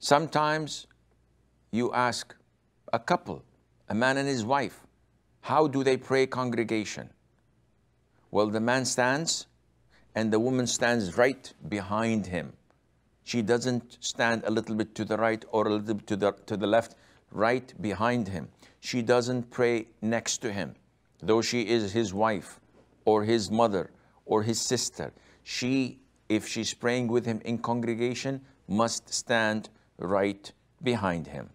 Sometimes you ask a couple, a man and his wife, how do they pray congregation? Well, the man stands and the woman stands right behind him. She doesn't stand a little bit to the right or a little bit to the, to the left, right behind him. She doesn't pray next to him, though she is his wife or his mother or his sister. She, if she's praying with him in congregation, must stand right behind him.